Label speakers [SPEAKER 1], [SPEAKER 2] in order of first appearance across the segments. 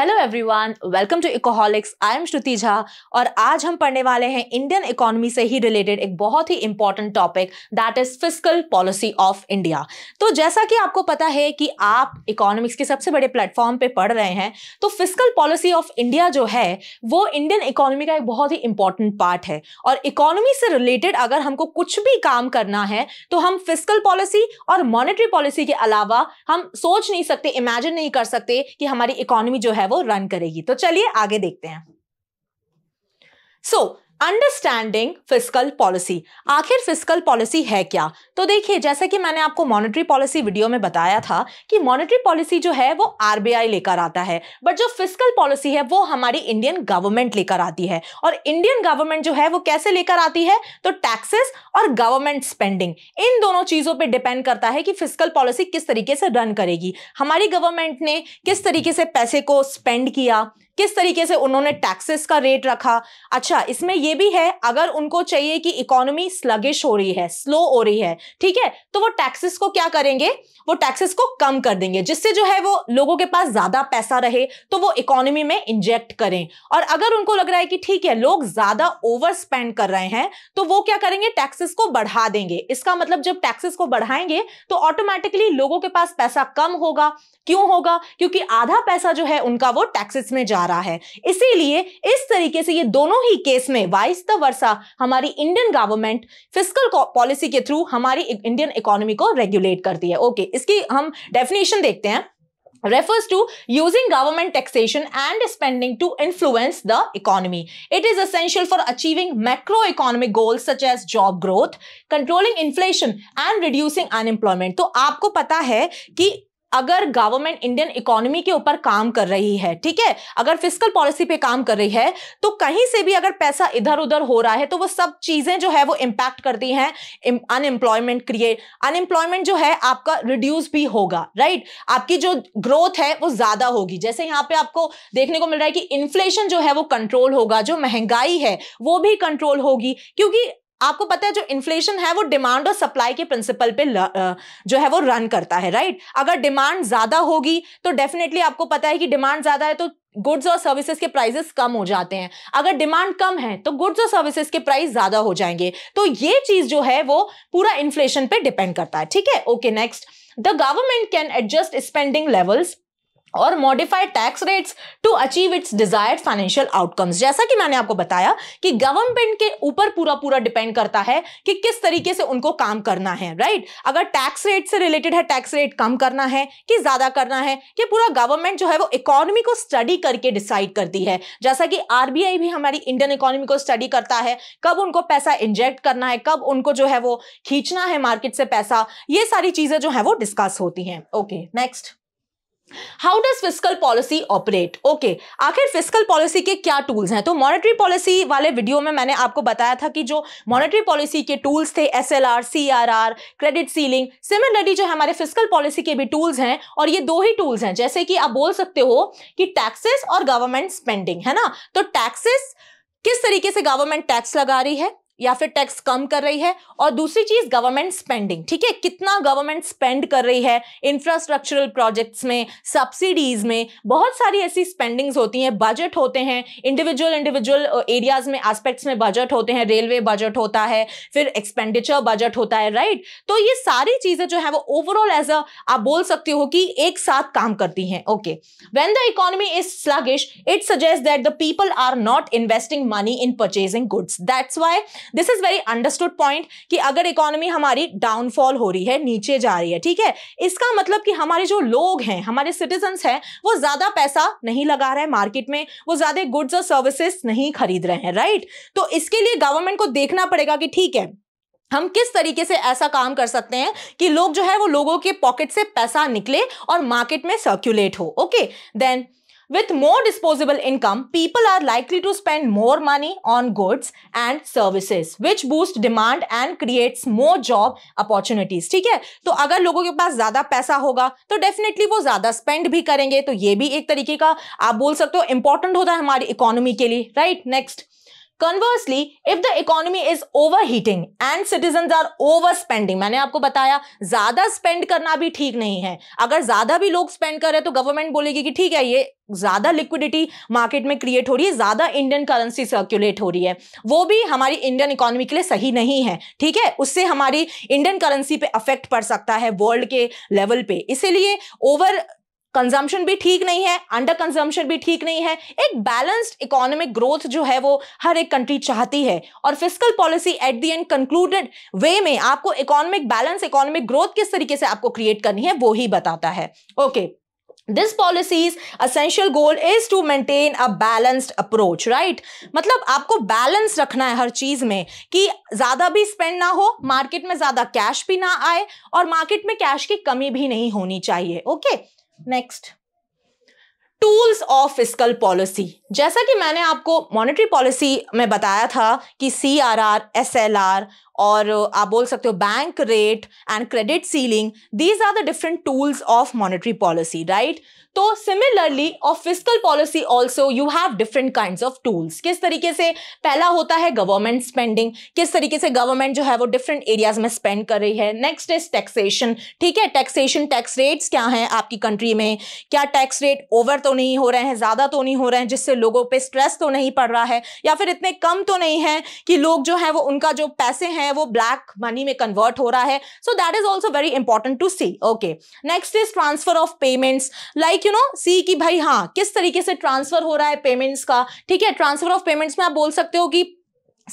[SPEAKER 1] Hello everyone welcome to Ecoholics I am Shruti Jha और आज हम पढ़ने वाले हैं इंडियन इकोनॉमी से ही रिलेटेड एक बहुत ही important topic that is fiscal policy of India तो जैसा कि आपको पता है कि आप इकोनॉमिक्स के सबसे बड़े प्लेटफॉर्म पे पढ़ रहे हैं तो फिजिकल पॉलिसी ऑफ इंडिया जो है वो इंडियन इकोनॉमी का एक बहुत ही इंपॉर्टेंट पार्ट है और इकोनॉमी से रिलेटेड अगर हमको कुछ भी काम करना है तो हम फिजिकल पॉलिसी और मॉनिटरी पॉलिसी के अलावा हम सोच नहीं सकते इमेजिन नहीं कर सकते कि हमारी इकोनॉमी जो है वो रन करेगी तो चलिए आगे देखते हैं so so, understanding physical policy आखिर फिजिकल पॉलिसी है क्या तो देखिए जैसा कि मैंने आपको मॉनेटरी पॉलिसी वीडियो में बताया था कि मॉनेटरी पॉलिसी जो है वो आरबीआई लेकर आता है बट जो फिजिकल पॉलिसी है वो हमारी इंडियन गवर्नमेंट लेकर आती है और इंडियन गवर्नमेंट जो है वो कैसे लेकर आती है तो टैक्सेस और गवर्नमेंट स्पेंडिंग इन दोनों चीजों पर डिपेंड करता है कि फिजिकल पॉलिसी किस तरीके से रन करेगी हमारी गवर्नमेंट ने किस तरीके से पैसे को स्पेंड किया किस तरीके से उन्होंने टैक्सेस का रेट रखा अच्छा इसमें यह भी है अगर उनको चाहिए कि इकोनॉमी स्लगिश हो रही है स्लो हो रही है ठीक है तो वो टैक्सेस को क्या करेंगे वो टैक्सेस को कम कर देंगे जिससे जो है वो लोगों के पास ज्यादा पैसा रहे तो वो इकोनॉमी में इंजेक्ट करें और अगर उनको लग रहा है कि ठीक है लोग ज्यादा ओवर स्पेंड कर रहे हैं तो वो क्या करेंगे टैक्सेस को बढ़ा देंगे इसका मतलब जब टैक्सेस को बढ़ाएंगे तो ऑटोमेटिकली लोगों के पास पैसा कम होगा क्यों होगा क्योंकि आधा पैसा जो है उनका वो टैक्सेस में जा रहा है इसीलिए इस तरीके से ये दोनों ही केस में वाइस द वर्षा हमारी इंडियन गवर्नमेंट फिजिकल पॉलिसी के थ्रू हमारी इंडियन इकोनॉमी को रेगुलेट करती है ओके okay, इसकी हम डेफिनेशन देखते हैं refers to using government taxation and spending to influence the economy. It is essential for achieving macroeconomic goals such as job growth, controlling inflation and reducing unemployment. तो आपको पता है कि अगर गवर्नमेंट इंडियन इकोनॉमी के ऊपर काम कर रही है ठीक है अगर फिजिकल पॉलिसी पे काम कर रही है तो कहीं से भी अगर पैसा इधर उधर हो रहा है तो वो सब चीजें जो है वो इंपैक्ट करती हैं अनएम्प्लॉयमेंट क्रिएट अनएम्प्लॉयमेंट जो है आपका रिड्यूस भी होगा राइट आपकी जो ग्रोथ है वो ज्यादा होगी जैसे यहाँ पे आपको देखने को मिल रहा है कि इन्फ्लेशन जो है वो कंट्रोल होगा जो महंगाई है वो भी कंट्रोल होगी क्योंकि आपको पता है जो इन्फ्लेशन है वो डिमांड और सप्लाई के प्रिंसिपल पे जो है वो रन करता है राइट अगर डिमांड ज्यादा होगी तो डेफिनेटली आपको पता है कि डिमांड ज्यादा है तो गुड्स और सर्विसेज के प्राइसेस कम हो जाते हैं अगर डिमांड कम है तो गुड्स और सर्विसेज के प्राइस ज्यादा हो जाएंगे तो ये चीज जो है वो पूरा इन्फ्लेशन पे डिपेंड करता है ठीक है okay next the government can adjust spending levels और modify tax rates to achieve its desired financial outcomes जैसा कि मैंने आपको बताया कि गवर्नमेंट के ऊपर पूरा पूरा डिपेंड करता है कि किस तरीके से उनको काम करना है राइट अगर टैक्स रेट से रिलेटेड है टैक्स रेट कम करना है कि ज्यादा करना है कि पूरा गवर्नमेंट जो है वो इकोनॉमी को स्टडी करके डिसाइड करती है जैसा कि आर भी हमारी इंडियन इकोनॉमी को स्टडी करता है कब उनको पैसा इंजेक्ट करना है कब उनको जो है वो खींचना है मार्केट से पैसा ये सारी चीजें जो है वो डिस्कस होती हैं okay next how does physical policy operate okay आखिर फिजिकल पॉलिसी के क्या टूल्स हैं तो मॉनेटरी पॉलिसी वाले वीडियो में मैंने आपको बताया था कि जो मॉनेटरी पॉलिसी के टूल्स थे S L R C R R credit ceiling similarly जो हमारे फिजिकल पॉलिसी के भी टूल्स हैं और ये दो ही टूल्स हैं जैसे कि आप बोल सकते हो कि टैक्सेस और गवर्नमेंट स्पेंडिंग है ना तो टैक्सेस किस तरीके से गवर्नमेंट टैक्स लगा रही है या फिर टैक्स कम कर रही है और दूसरी चीज गवर्नमेंट स्पेंडिंग ठीक है कितना गवर्नमेंट स्पेंड कर रही है इंफ्रास्ट्रक्चरल प्रोजेक्ट्स में सब्सिडीज में बहुत सारी ऐसी स्पेंडिंग्स होती हैं बजट होते हैं इंडिविजुअल इंडिविजुअल एरियाज में एस्पेक्ट्स में बजट होते हैं रेलवे बजट होता है फिर एक्सपेंडिचर बजट होता है राइट तो ये सारी चीजें जो है वो ओवरऑल एज अ आप बोल सकते हो कि एक साथ काम करती हैं okay when the economy is sluggish it suggest that the people are not investing money in purchasing goods that's why this is very understood point कि अगर इकोनॉमी हमारी डाउनफॉल हो रही है नीचे जा रही है ठीक है इसका मतलब कि हमारे जो लोग हैं हमारे सिटीजन हैं वो ज्यादा पैसा नहीं लगा रहे हैं मार्केट में वो ज्यादा गुड्स और सर्विसेस नहीं खरीद रहे हैं राइट तो इसके लिए गवर्नमेंट को देखना पड़ेगा कि ठीक है हम किस तरीके से ऐसा काम कर सकते हैं कि लोग जो है वो लोगों के पॉकेट से पैसा निकले और मार्केट में सर्क्यूलेट हो okay then With more disposable income, people are likely to spend more money on goods and services, which boost demand and creates more job opportunities. ठीक है तो अगर लोगों के पास ज्यादा पैसा होगा तो डेफिनेटली वो ज्यादा स्पेंड भी करेंगे तो ये भी एक तरीके का आप बोल सकते हो इंपॉर्टेंट होता है हमारी इकोनॉमी के लिए right next Conversely, if the economy is overheating and citizen are overspending, spending मैंने आपको बताया ज्यादा स्पेंड करना भी ठीक नहीं है अगर ज्यादा भी लोग स्पेंड कर रहे हैं तो गवर्नमेंट बोलेगी कि ठीक है ये ज्यादा लिक्विडिटी मार्केट में क्रिएट हो रही है ज्यादा इंडियन करेंसी सर्क्युलेट हो रही है वो भी हमारी इंडियन इकोनॉमी के लिए सही नहीं है ठीक है उससे हमारी इंडियन करेंसी पे अफेक्ट पड़ सकता है वर्ल्ड के लेवल पे इसीलिए ओवर कंजम्पशन भी ठीक नहीं है अंडर कंजम्पशन भी ठीक नहीं है एक बैलेंस्ड इकोनॉमिक ग्रोथ जो है वो हर एक कंट्री चाहती है और physical policy at the end concluded way में आपको इकोनॉमिक बैलेंस इकोनॉमिक ग्रोथ किस तरीके से आपको क्रिएट करनी है वो ही बताता है okay okay. This policies essential goal is to maintain a balanced approach right मतलब आपको बैलेंस रखना है हर चीज में कि ज्यादा भी स्पेंड ना हो मार्केट में ज्यादा कैश भी ना आए और मार्केट में कैश की कमी भी नहीं होनी चाहिए okay okay? Next tools of fiscal policy जैसा कि मैंने आपको मॉनेटरी पॉलिसी में बताया था कि C R R S L R और आप बोल सकते हो bank rate and credit ceiling these are the different tools of monetary policy right तो similarly of physical policy also you have different kind of tools किस तरीके से पहला होता है गवर्नमेंट स्पेंडिंग किस तरीके से गवर्नमेंट जो है वो डिफरेंट एरियाज में स्पेंड कर रही है नेक्स्ट इज टैक्सेशन ठीक है टैक्सेशन टैक्स रेट्स क्या हैं आपकी कंट्री में क्या टैक्स रेट ओवर तो नहीं हो रहे हैं ज़्यादा तो नहीं हो रहे हैं जिससे लोगों पर स्ट्रेस तो नहीं पड़ रहा है या फिर इतने कम तो नहीं है कि लोग जो है वो उनका जो पैसे हैं है वो ब्लैक मनी में कन्वर्ट हो रहा है so that is also very important to see okay next is transfer of payments like you know see कि भाई हाँ किस तरीके से ट्रांसफर हो रहा है पेमेंट्स का ठीक है ट्रांसफर ऑफ पेमेंट्स में आप बोल सकते हो कि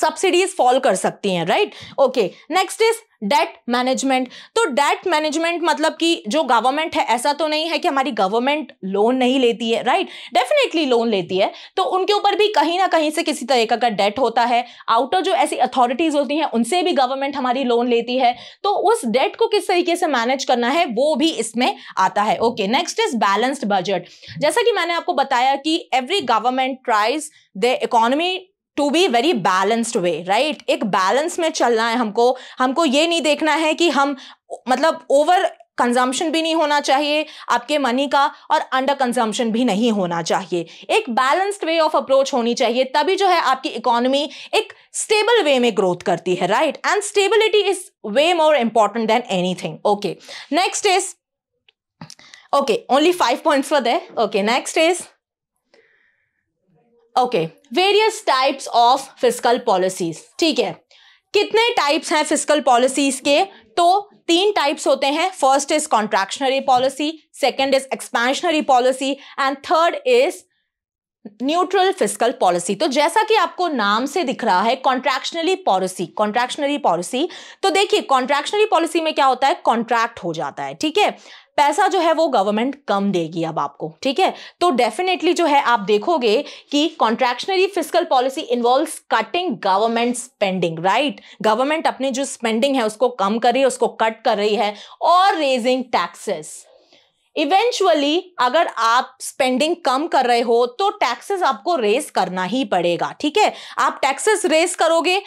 [SPEAKER 1] सब्सिडीज फॉल कर सकती हैं right okay next is debt management तो डेट मैनेजमेंट मतलब कि जो गवर्नमेंट है ऐसा तो नहीं है कि हमारी गवर्नमेंट लोन नहीं लेती है राइट डेफिनेटली लोन लेती है तो उनके ऊपर भी कहीं ना कहीं से किसी तरीके का डेट होता है आउटर जो ऐसी अथॉरिटीज होती हैं उनसे भी गवर्नमेंट हमारी लोन लेती है तो उस डेट को किस तरीके से मैनेज करना है वो भी इसमें आता है okay next is balanced budget जैसा कि मैंने आपको बताया कि every government tries the economy to be very balanced way right एक बैलेंस में चलना है हमको हमको ये नहीं देखना है कि हम मतलब ओवर कंजम्पशन भी नहीं होना चाहिए आपके मनी का और अंडर कंजम्पशन भी नहीं होना चाहिए एक बैलेंस्ड वे ऑफ अप्रोच होनी चाहिए तभी जो है आपकी इकोनॉमी एक स्टेबल वे में ग्रोथ करती है right and stability is way more important than anything okay next is okay only five points for they okay next is okay various types of physical policies ठीक है कितने टाइप्स हैं physical policies के तो तीन types होते हैं first is contractionary policy second is expansionary policy and third is neutral physical policy तो जैसा कि आपको नाम से दिख रहा है कॉन्ट्रैक्शनरी पॉलिसी कॉन्ट्रैक्शनरी पॉलिसी तो देखिए कॉन्ट्रैक्शनरी पॉलिसी में क्या होता है कॉन्ट्रैक्ट हो जाता है ठीक है पैसा जो है वो गवर्नमेंट कम देगी अब आपको ठीक है तो डेफिनेटली जो है आप देखोगे कि contractionary physical policy involve cutting government spending right government अपनी जो स्पेंडिंग है उसको कम कर रही है उसको कट कर रही है और रेजिंग टैक्सेस इवेंचुअली अगर आप स्पेंडिंग कम कर रहे हो तो टैक्सेस आपको रेस करना ही पड़ेगा ठीक है आप टैक्सेस रेस करोगे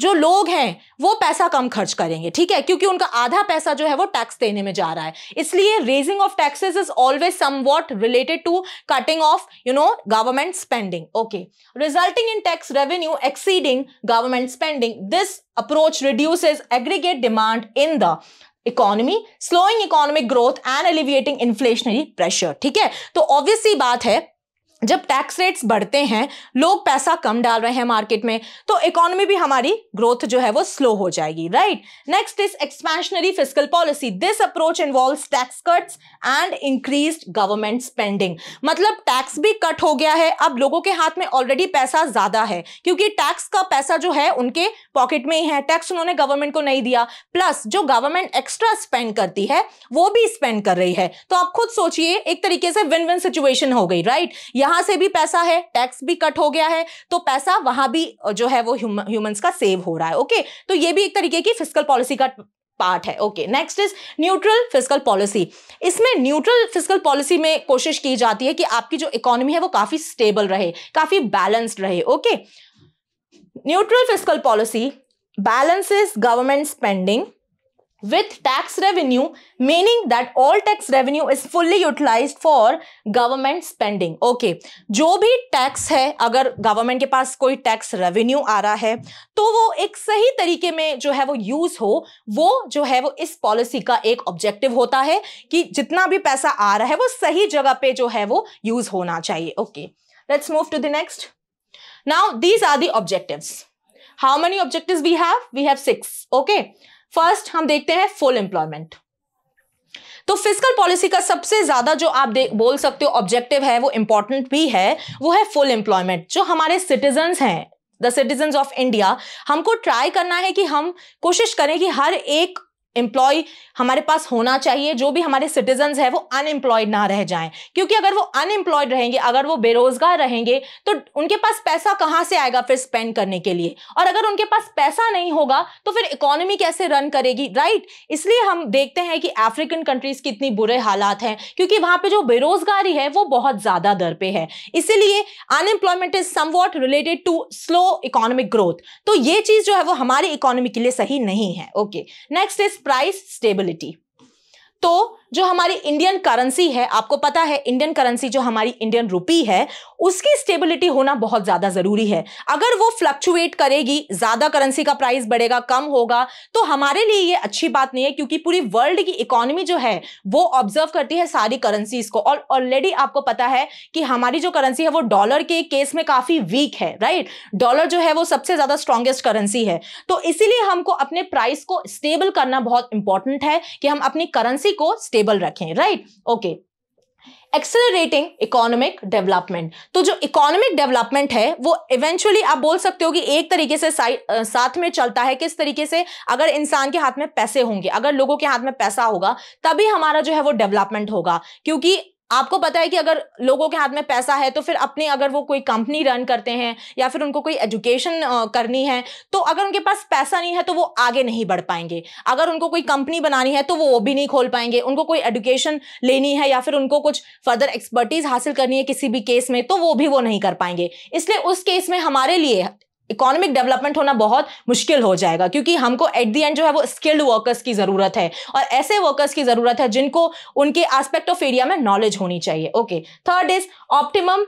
[SPEAKER 1] जो लोग हैं वो पैसा कम खर्च करेंगे ठीक है क्योंकि उनका आधा पैसा जो है वो टैक्स देने में जा रहा है इसलिए raising of taxes is always somewhat related to cutting of you know government spending okay resulting in tax revenue exceeding government spending this approach reduce aggregate demand in the economy slowing economic growth and alleviating inflationary pressure ठीक है तो obviously बात है जब tax rates बढ़ते हैं लोग पैसा कम डाल रहे हैं मार्केट में तो इकोनॉमी भी हमारी ग्रोथ जो है वो स्लो हो जाएगी right next is expansionary physical policy this approach involve tax cuts and increase government spending मतलब टैक्स भी कट हो गया है अब लोगों के हाथ में ऑलरेडी पैसा ज्यादा है क्योंकि टैक्स का पैसा जो है उनके पॉकेट में ही है टैक्स उन्होंने गवर्नमेंट को नहीं दिया प्लस जो गवर्नमेंट एक्स्ट्रा स्पेंड करती है वो भी स्पेंड कर रही है तो आप खुद सोचिए एक तरीके से विन विन सिचुएशन हो गई राइट right? यहां से भी पैसा है टैक्स भी कट हो गया है तो पैसा वहां भी जो है वो ह्यूमन का सेव हो रहा है ओके तो ये भी एक तरीके की फिजिकल पॉलिसी का पार्ट है okay next is neutral physical policy इसमें न्यूट्रल फिजिकल पॉलिसी में कोशिश की जाती है कि आपकी जो इकोनॉमी है वो काफी स्टेबल रहे काफी बैलेंस्ड रहे okay neutral physical policy balances government spending with tax revenue meaning that all tax revenue is fully utilise for government spending okay जो भी टैक्स है अगर गवर्नमेंट के पास कोई टैक्स रेवेन्यू आ रहा है तो वो एक सही तरीके में जो है वो यूज हो वो जो है वो इस पॉलिसी का एक ऑब्जेक्टिव होता है कि जितना भी पैसा आ रहा है वो सही जगह पे जो है वो यूज होना चाहिए okay let's move to the next now these are the objectives how many objectives we have we have six okay first हम देखते हैं फुल एम्प्लॉयमेंट तो फिजिकल पॉलिसी का सबसे ज्यादा जो आप बोल सकते हो ऑब्जेक्टिव है वो इंपॉर्टेंट भी है वो है फुल एम्प्लॉयमेंट जो हमारे सिटीजन हैं द सिटीजन ऑफ इंडिया हमको ट्राई करना है कि हम कोशिश करें कि हर एक एम्प्लॉय हमारे पास होना चाहिए जो भी हमारे सिटीजन है वो अनएम्प्लॉयड ना रह जाएं क्योंकि अगर वो अनएम्प्लॉयड रहेंगे अगर वो बेरोजगार रहेंगे तो उनके पास पैसा कहाँ से आएगा फिर स्पेंड करने के लिए और अगर उनके पास पैसा नहीं होगा तो फिर इकोनॉमी कैसे रन करेगी राइट इसलिए हम देखते हैं कि अफ्रीकन कंट्रीज की इतनी बुरे हालात हैं क्योंकि वहां पर जो बेरोजगारी है वो बहुत ज्यादा दर पर है इसीलिए unemployment is what related to slow economic growth तो ये चीज जो है वो हमारी इकोनॉमी के लिए सही नहीं है okay next is price stability तो जो हमारी इंडियन करेंसी है आपको पता है इंडियन करेंसी जो हमारी इंडियन रुपी है उसकी स्टेबिलिटी होना बहुत ज़्यादा ज़रूरी है अगर वो फ्लक्चुएट करेगी ज़्यादा करेंसी का प्राइस बढ़ेगा कम होगा तो हमारे लिए ये अच्छी बात नहीं है क्योंकि पूरी वर्ल्ड की इकोनॉमी जो है वो ऑब्जर्व करती है सारी करेंसीज को और ऑलरेडी आपको पता है कि हमारी जो करेंसी है वो डॉलर के केस में काफ़ी वीक है राइट डॉलर जो है वो सबसे ज़्यादा स्ट्रॉन्गेस्ट करेंसी है तो इसीलिए हमको अपने प्राइस को स्टेबल करना बहुत इंपॉर्टेंट है कि हम अपनी करेंसी को स्टेबल स्टेबल रखें right okay accelerating economic development तो जो इकोनॉमिक डेवलपमेंट है वो इवेंचुअली आप बोल सकते हो कि एक तरीके से आ, साथ में चलता है किस तरीके से अगर इंसान के हाथ में पैसे होंगे अगर लोगों के हाथ में पैसा होगा तभी हमारा जो है वो डेवलपमेंट होगा क्योंकि आपको पता है कि अगर लोगों के हाथ में पैसा है तो फिर अपने अगर वो कोई कंपनी रन करते हैं या फिर उनको कोई एजुकेशन करनी है तो अगर उनके पास पैसा नहीं है तो वो आगे नहीं बढ़ पाएंगे अगर उनको कोई कंपनी बनानी है तो वो वो भी नहीं खोल पाएंगे उनको कोई एजुकेशन लेनी है या फिर उनको कुछ फर्दर एक्सपर्टीज हासिल करनी है किसी भी केस में तो वो भी वो नहीं कर पाएंगे इसलिए उस केस में हमारे लिए इकोनॉमिक डेवलपमेंट होना बहुत मुश्किल हो जाएगा क्योंकि हमको एट दी एंड जो है वो स्किल्ड वर्कर्स की ज़रूरत है और ऐसे वर्कर्स की ज़रूरत है जिनको उनके एस्पेक्ट ऑफ एरिया में नॉलेज होनी चाहिए okay third is optimum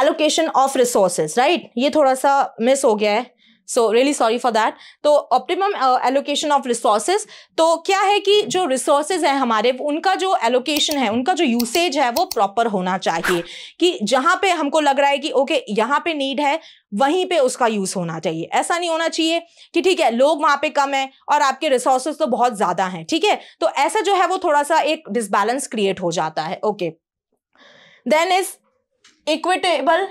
[SPEAKER 1] allocation of resources right ये थोड़ा सा मिस हो गया है so really sorry for that तो ऑप्टिमम एलोकेशन ऑफ रिसोर्सेज तो क्या है कि जो रिसोर्सेज हैं हमारे उनका जो एलोकेशन है उनका जो यूसेज है वो प्रॉपर होना चाहिए कि जहाँ पे हमको लग रहा है कि ओके okay, यहाँ पे नीड है वहीं पे उसका यूज होना चाहिए ऐसा नहीं होना चाहिए कि ठीक है लोग वहाँ पे कम है और आपके रिसोर्सेज तो बहुत ज़्यादा हैं ठीक है तो ऐसा जो है वो थोड़ा सा एक डिसबैलेंस क्रिएट हो जाता है okay then is equitable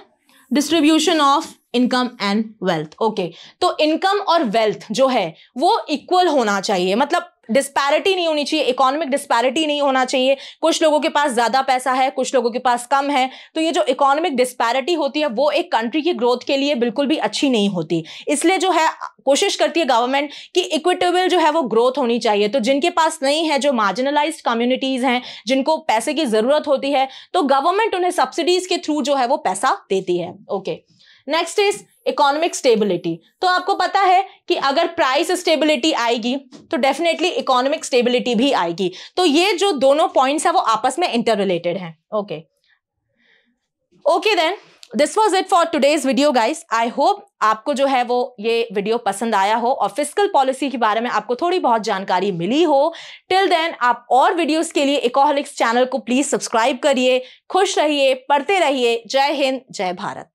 [SPEAKER 1] distribution of income and wealth okay तो इनकम और वेल्थ जो है वो इक्वल होना चाहिए मतलब डिस्पैरिटी नहीं होनी चाहिए इकोनॉमिक डिस्पैरिटी नहीं होना चाहिए कुछ लोगों के पास ज़्यादा पैसा है कुछ लोगों के पास कम है तो ये जो इकोनॉमिक डिस्पैरिटी होती है वो एक कंट्री की ग्रोथ के लिए बिल्कुल भी अच्छी नहीं होती इसलिए जो है कोशिश करती है गवर्नमेंट कि इक्विटेबल जो है वो ग्रोथ होनी चाहिए तो जिनके पास नहीं है जो मार्जिनलाइज कम्युनिटीज़ हैं जिनको पैसे की ज़रूरत होती है तो गवर्नमेंट उन्हें सब्सिडीज़ के थ्रू जो है वो पैसा देती है okay okay. Next is economic stability तो आपको पता है कि अगर प्राइस स्टेबिलिटी आएगी तो डेफिनेटली इकोनॉमिक स्टेबिलिटी भी आएगी तो ये जो दोनों पॉइंट्स है वो आपस में इंटर रिलेटेड है okay okay then this was it for today's video guys I hope आपको जो है वो ये वीडियो पसंद आया हो और फिजिकल पॉलिसी के बारे में आपको थोड़ी बहुत जानकारी मिली हो टिल देन आप और वीडियोज के लिए इकोहलिक्स चैनल को प्लीज सब्सक्राइब करिए खुश रहिए पढ़ते रहिए जय हिंद जय भारत